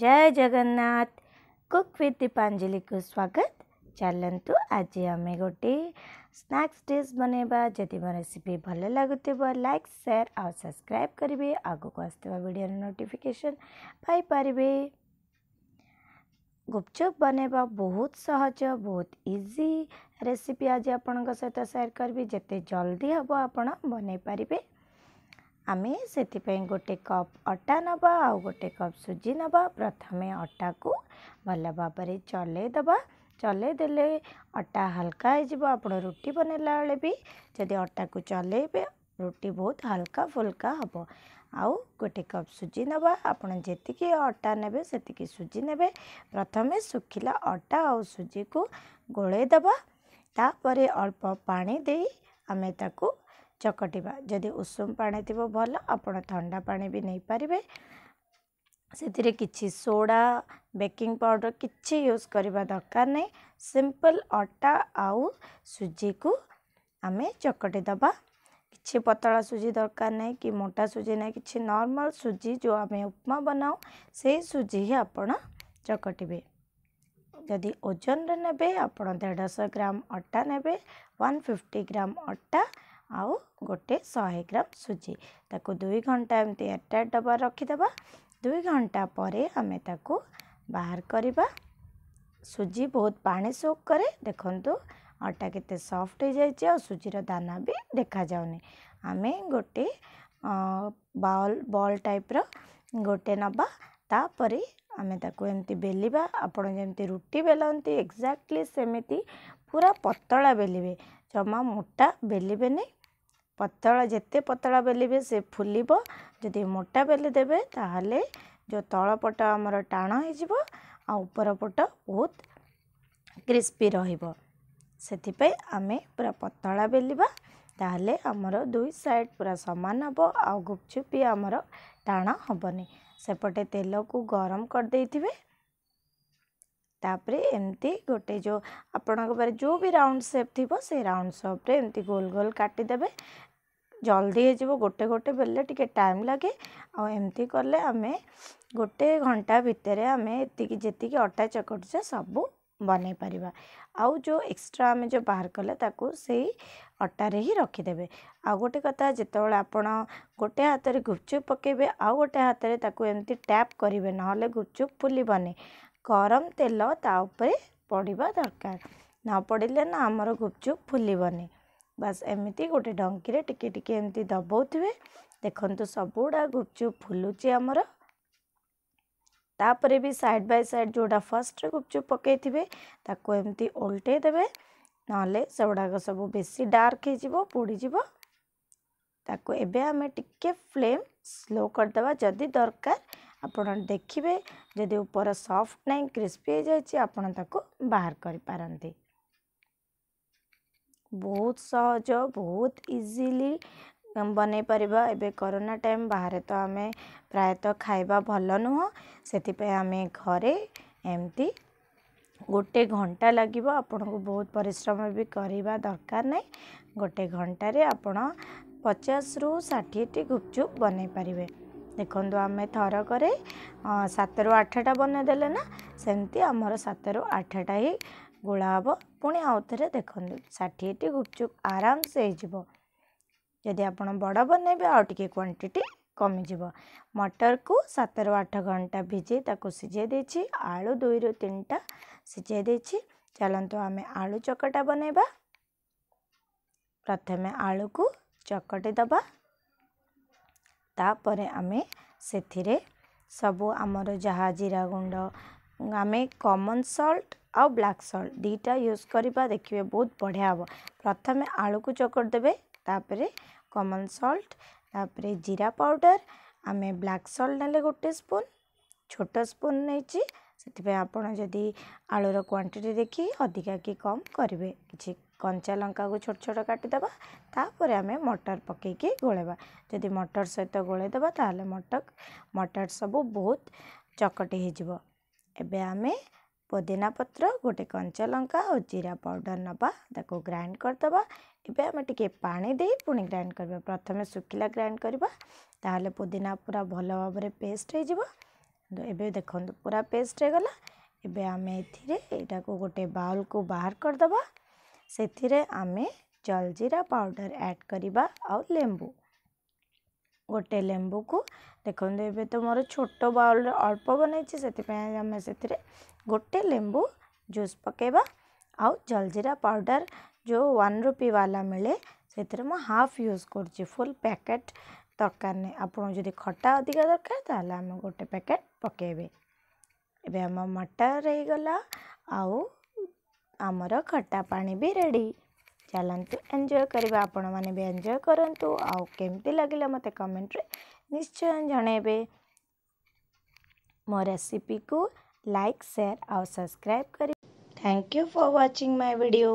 जय Jagannath cook with दीपाजलि को स्वागत चलतु आज आम गोटे स्नाक्स डिश बनवा जब मो रेसीपी भल लगुव लाइक सेयार आ सब्सक्राइब करेंगे आगक आसवा भिडर नोटिफिकेसन पाइपर गुपचुप बनवा बहुत सहज बहुत इजी रेसीपी आज आपण सहित सेयार करी जिते जल्दी हम आप बन पारे ଆମେ ସେଥିପାଇଁ ଗୋଟେ କପ୍ ଅଟା ନେବା ଆଉ ଗୋଟେ କପ୍ ସୁଜି ନେବା ପ୍ରଥମେ ଅଟାକୁ ଭଲ ଭାବରେ ଚଲାଇ ଦେବା ଚଲାଇ ଦେଲେ ଅଟା ହାଲକା ହେଇଯିବ ଆପଣ ରୁଟି ବନେଇଲା ବେଳେ ବି ଯଦି ଅଟାକୁ ଚଲାଇବେ ରୁଟି ବହୁତ ହାଲକା ଫୁଲକା ହେବ ଆଉ ଗୋଟେ କପ୍ ସୁଜି ନେବା ଆପଣ ଯେତିକି ଅଟା ନେବେ ସେତିକି ସୁଜି ନେବେ ପ୍ରଥମେ ଶୁଖିଲା ଅଟା ଆଉ ସୁଜିକୁ ଗୋଳେଇ ଦେବା ତାପରେ ଅଳ୍ପ ପାଣି ଦେଇ ଆମେ ତାକୁ ଚକଟିବା ଯଦି ଉଷୁମ ପାଣି ଥିବ ଭଲ ଆପଣ ଥଣ୍ଡା ପାଣି ବି ନେଇପାରିବେ ସେଥିରେ କିଛି ସୋଡ଼ା ବେକିଂ ପାଉଡ଼ର କିଛି ୟୁଜ୍ କରିବା ଦରକାର ନାହିଁ ସିମ୍ପଲ୍ ଅଟା ଆଉ ସୁଜିକୁ ଆମେ ଚକଟି ଦେବା କିଛି ପତଳା ସୁଜି ଦରକାର ନାହିଁ କି ମୋଟା ସୁଜି ନାହିଁ କିଛି ନର୍ମାଲ୍ ସୁଜି ଯେଉଁ ଆମେ ଉପମା ବନାଉ ସେଇ ସୁଜି ହିଁ ଆପଣ ଚକଟିବେ ଯଦି ଓଜନରେ ନେବେ ଆପଣ ଦେଢ଼ଶହ ଗ୍ରାମ ଅଟା ନେବେ ୱାନ୍ ଫିଫ୍ଟି ଗ୍ରାମ ଅଟା ଆଉ ଗୋଟେ ଶହେ ଗ୍ରାମ ସୁଜି ତାକୁ ଦୁଇ ଘଣ୍ଟା ଏମିତି ଏୟାରଟାଇଟ୍ ଡବା ରଖିଦେବା ଦୁଇ ଘଣ୍ଟା ପରେ ଆମେ ତାକୁ ବାହାର କରିବା ସୁଜି ବହୁତ ପାଣି ସୋକ୍ କରେ ଦେଖନ୍ତୁ ଅଟା କେତେ ସଫ୍ଟ ହୋଇଯାଇଛି ଆଉ ସୁଜିର ଦାନା ବି ଦେଖାଯାଉନି ଆମେ ଗୋଟେ ବାଉଲ୍ ବଲ୍ ଟାଇପ୍ର ଗୋଟେ ନେବା ତାପରେ ଆମେ ତାକୁ ଏମିତି ବେଲିବା ଆପଣ ଯେମିତି ରୁଟି ବେଲନ୍ତି ଏକ୍ଜାକ୍ଟଲି ସେମିତି ପୁରା ପତଳା ବେଲିବେ ଜମା ମୋଟା ବେଲିବେନି ପତଳା ଯେତେ ପତଳା ବେଲିବେ ସେ ଫୁଲିବ ଯଦି ମୋଟା ବେଲି ଦେବେ ତାହେଲେ ଯେଉଁ ତଳ ପଟ ଆମର ଟାଣ ହେଇଯିବ ଆଉ ଉପର ପଟ ବହୁତ କ୍ରିସ୍ପି ରହିବ ସେଥିପାଇଁ ଆମେ ପୁରା ପତଳା ବେଲିବା ताल आमर दुई साइड पूरा सामान हम आउ गुपचुप भी आमर टाण हमें सेपटे तेल को गरम करदे थे एमती गोटे जो आपण जो भी राउंड सेप थी से राउंड सेप्रे एम गोल गोल काटिदे जल्दी हो गोटे गोटे बेले टी टाइम लगे आमती कले आम गोटे घंटा भितर आम जी अटा चकटे सबू ବନେଇ ପାରିବା ଆଉ ଯେଉଁ ଏକ୍ସଟ୍ରା ଆମେ ଯେଉଁ ବାହାର କଲେ ତାକୁ ସେଇ ଅଟାରେ ହିଁ ରଖିଦେବେ ଆଉ ଗୋଟେ କଥା ଯେତେବେଳେ ଆପଣ ଗୋଟେ ହାତରେ ଗୁପଚୁପ ପକେଇବେ ଆଉ ଗୋଟେ ହାତରେ ତାକୁ ଏମିତି ଟ୍ୟାପ୍ କରିବେ ନହେଲେ ଗୁପଚୁପ ଫୁଲିବନି ଗରମ ତେଲ ତା ଉପରେ ପଡ଼ିବା ଦରକାର ନ ପଡ଼ିଲେ ନା ଆମର ଗୁପଚୁପ ଫୁଲିବନି ବାସ୍ ଏମିତି ଗୋଟେ ଡଙ୍କିରେ ଟିକେ ଟିକେ ଏମିତି ଦବଉଥିବେ ଦେଖନ୍ତୁ ସବୁଗୁଡ଼ା ଗୁପଚୁପ ଫୁଲୁଛି ଆମର तापर भी साइड बाय साइड जोड़ा फर्स्ट गुपचुप पकई एमती ओल्टे देवे नगुड़ाक सब बेस डार्क हो पोड़ एम टे फ्लेम स्लो करदे जदि दरकार आप देखिए जदि ऊपर सफ्ट ना क्रिस्पी हो बाहर करपारती बहुत सहज बहुत इजिली ବନେଇ ପାରିବା ଏବେ କରୋନା ଟାଇମ୍ ବାହାରେ ତ ଆମେ ପ୍ରାୟତଃ ଖାଇବା ଭଲ ନୁହଁ ସେଥିପାଇଁ ଆମେ ଘରେ ଏମିତି ଗୋଟେ ଘଣ୍ଟା ଲାଗିବ ଆପଣଙ୍କୁ ବହୁତ ପରିଶ୍ରମ ବି କରିବା ଦରକାର ନାହିଁ ଗୋଟେ ଘଣ୍ଟାରେ ଆପଣ ପଚାଶରୁ ଷାଠିଏଟି ଗୁପଚୁପ୍ ବନେଇ ପାରିବେ ଦେଖନ୍ତୁ ଆମେ ଥରକରେ ସାତରୁ ଆଠଟା ବନେଇଦେଲେ ନା ସେମିତି ଆମର ସାତରୁ ଆଠଟା ହିଁ ଗୋଳା ହେବ ପୁଣି ଆଉ ଥରେ ଦେଖନ୍ତୁ ଷାଠିଏଟି ଗୁପଚୁପ୍ ଆରାମସେ ହେଇଯିବ ଯଦି ଆପଣ ବଡ଼ ବନେଇବେ ଆଉ ଟିକେ କ୍ୱାଣ୍ଟିଟି କମିଯିବ ମଟରକୁ ସାତରୁ ଆଠ ଘଣ୍ଟା ଭିଜେଇ ତାକୁ ସିଝେଇ ଦେଇଛି ଆଳୁ ଦୁଇରୁ ତିନିଟା ସିଝେଇ ଦେଇଛି ଚାଲନ୍ତୁ ଆମେ ଆଳୁ ଚକଟା ବନେଇବା ପ୍ରଥମେ ଆଳୁକୁ ଚକଟି ଦେବା ତାପରେ ଆମେ ସେଥିରେ ସବୁ ଆମର ଯାହା ଜିରା ଗୁଣ୍ଡ ଆମେ କମନ୍ ସଲ୍ଟ ଆଉ ବ୍ଲାକ୍ ସଲ୍ଟ ଦୁଇଟା ୟୁଜ୍ କରିବା ଦେଖିବେ ବହୁତ ବଢ଼ିଆ ହେବ ପ୍ରଥମେ ଆଳୁକୁ ଚକଟି ଦେବେ ତାପରେ କମନ୍ ସଲ୍ଟ ତାପରେ ଜିରା ପାଉଡ଼ର ଆମେ ବ୍ଲାକ୍ ସଲ୍ଟ ନେଲେ ଗୋଟେ ସ୍ପୁନ୍ ଛୋଟ ସ୍ପୁନ୍ ନେଇଛି ସେଥିପାଇଁ ଆପଣ ଯଦି ଆଳୁର କ୍ୱାଣ୍ଟିଟି ଦେଖି ଅଧିକା କି କମ୍ କରିବେ କିଛି କଞ୍ଚା ଲଙ୍କାକୁ ଛୋଟ ଛୋଟ କାଟିଦେବା ତାପରେ ଆମେ ମଟର ପକାଇକି ଗୋଳେଇବା ଯଦି ମଟର ସହିତ ଗୋଳେଇଦେବା ତାହେଲେ ମଟର ମଟର ସବୁ ବହୁତ ଚକଟି ହେଇଯିବ ଏବେ ଆମେ पुदीना पत्र गोटे कंचा लंका और जीरा पाउडर नवा ताको ग्राइंड करदे एम टे पा दे पुणी ग्राइंड कर प्रथम शुखला ग्राइंड करवा पुदीना पूरा भल भाव पेस्ट हो देखु पूरा पेस्ट हो गला एमेंटा को गोटे बाउल को बाहर करदे से आम जलजीरा पाउडर एड करवा आ लेबू गोटे लेबू को ଦେଖନ୍ତୁ ଏବେ ତ ମୋର ଛୋଟ ବାଉଲ୍ରେ ଅଳ୍ପ ବନେଇଛି ସେଥିପାଇଁ ଆମେ ସେଥିରେ ଗୋଟେ ଲେମ୍ବୁ ଜୁସ୍ ପକାଇବା ଆଉ ଜଲଜିରା ପାଉଡ଼ର ଯେଉଁ ୱାନ୍ ରୁପି ବାଲା ମିଳେ ସେଥିରେ ମୁଁ ହାଫ୍ ୟୁଜ୍ କରୁଛି ଫୁଲ୍ ପ୍ୟାକେଟ୍ ଦରକାର ନାହିଁ ଆପଣଙ୍କୁ ଯଦି ଖଟା ଅଧିକା ଦରକାର ତାହେଲେ ଆମେ ଗୋଟେ ପ୍ୟାକେଟ୍ ପକାଇବେ ଏବେ ଆମ ମଟର ହେଇଗଲା ଆଉ ଆମର ଖଟା ପାଣି ବି ରେଡ଼ି ଚାଲନ୍ତୁ ଏନ୍ଜୟ କରିବା ଆପଣମାନେ ବି ଏନ୍ଜୟ କରନ୍ତୁ ଆଉ କେମିତି ଲାଗିଲା ମୋତେ କମେଣ୍ଟରେ निश्चय जन मो रेसीपी को लाइक सेयार आ सब्सक्राइब कर thank you for watching my video